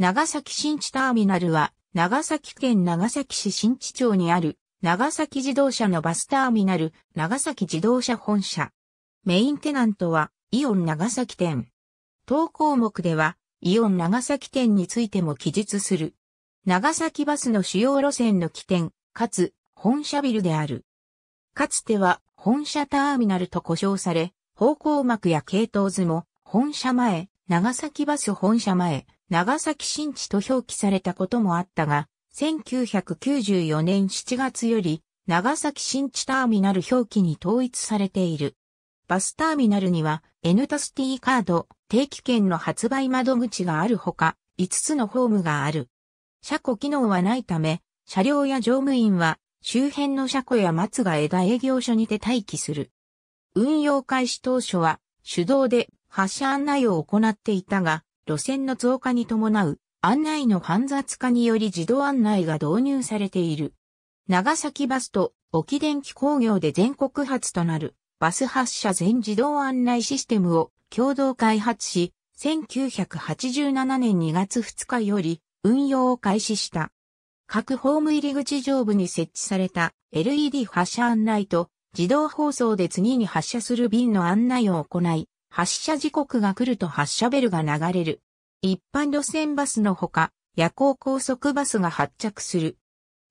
長崎新地ターミナルは、長崎県長崎市新地町にある、長崎自動車のバスターミナル、長崎自動車本社。メインテナントは、イオン長崎店。当項目では、イオン長崎店についても記述する。長崎バスの主要路線の起点、かつ、本社ビルである。かつては、本社ターミナルと呼称され、方向幕や系統図も、本社前、長崎バス本社前、長崎新地と表記されたこともあったが、1994年7月より長崎新地ターミナル表記に統一されている。バスターミナルには N タス T カード定期券の発売窓口があるほか、5つのホームがある。車庫機能はないため、車両や乗務員は周辺の車庫や松が枝営業所にて待機する。運用開始当初は手動で発車案内を行っていたが、路線の増加に伴う案内の煩雑化により自動案内が導入されている。長崎バスと沖電気工業で全国初となるバス発車全自動案内システムを共同開発し、1987年2月2日より運用を開始した。各ホーム入り口上部に設置された LED 発車案内と自動放送で次に発車する便の案内を行い、発車時刻が来ると発車ベルが流れる。一般路線バスのほか、夜行高速バスが発着する。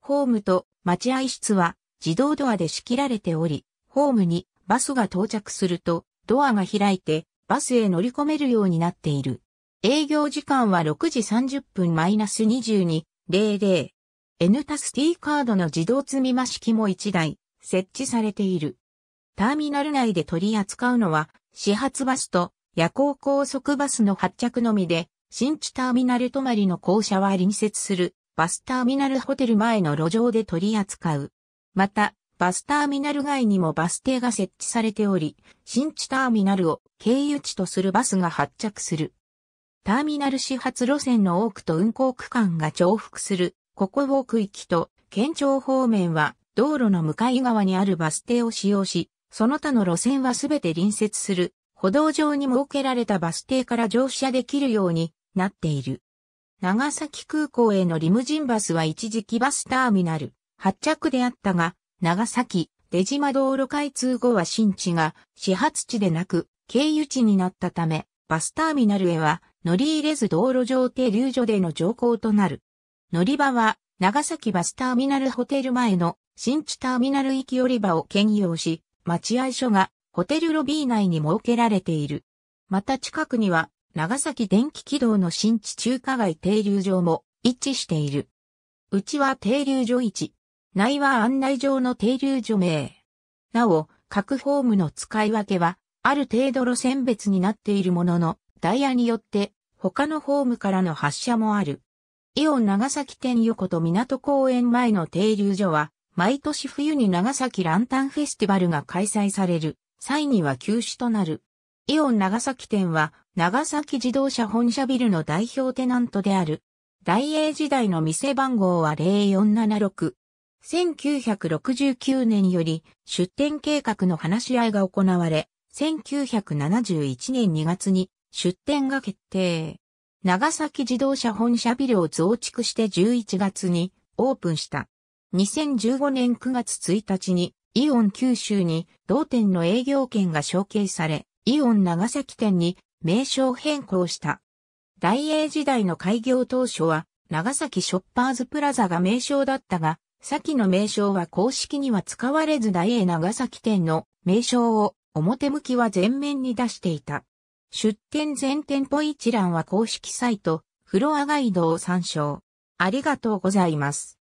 ホームと待合室は自動ドアで仕切られており、ホームにバスが到着するとドアが開いてバスへ乗り込めるようになっている。営業時間は6時30分 -22.00。N タス T カードの自動積み増し機も1台設置されている。ターミナル内で取り扱うのは始発バスと夜行高速バスの発着のみで、新地ターミナル泊まりの校舎は隣接するバスターミナルホテル前の路上で取り扱う。また、バスターミナル外にもバス停が設置されており、新地ターミナルを経由地とするバスが発着する。ターミナル始発路線の多くと運行区間が重複する、ここを区域と、県庁方面は道路の向かい側にあるバス停を使用し、その他の路線はすべて隣接する歩道上に設けられたバス停から乗車できるようになっている。長崎空港へのリムジンバスは一時期バスターミナル発着であったが、長崎、出島道路開通後は新地が始発地でなく経由地になったため、バスターミナルへは乗り入れず道路上停留所での乗降となる。乗り場は長崎バスターミナルホテル前の新地ターミナル行き寄り場を兼用し、待合所がホテルロビー内に設けられている。また近くには長崎電気軌道の新地中華街停留場も一致している。うちは停留所1、内は案内上の停留所名。なお、各ホームの使い分けは、ある程度路線別になっているものの、ダイヤによって他のホームからの発車もある。イオン長崎店横と港公園前の停留所は、毎年冬に長崎ランタンフェスティバルが開催される際には休止となる。イオン長崎店は長崎自動車本社ビルの代表テナントである。大英時代の店番号は0476。1969年より出店計画の話し合いが行われ、1971年2月に出店が決定。長崎自動車本社ビルを増築して11月にオープンした。2015年9月1日にイオン九州に同店の営業権が承継され、イオン長崎店に名称変更した。大英時代の開業当初は長崎ショッパーズプラザが名称だったが、先の名称は公式には使われず大英長崎店の名称を表向きは全面に出していた。出店全店舗一覧は公式サイト、フロアガイドを参照。ありがとうございます。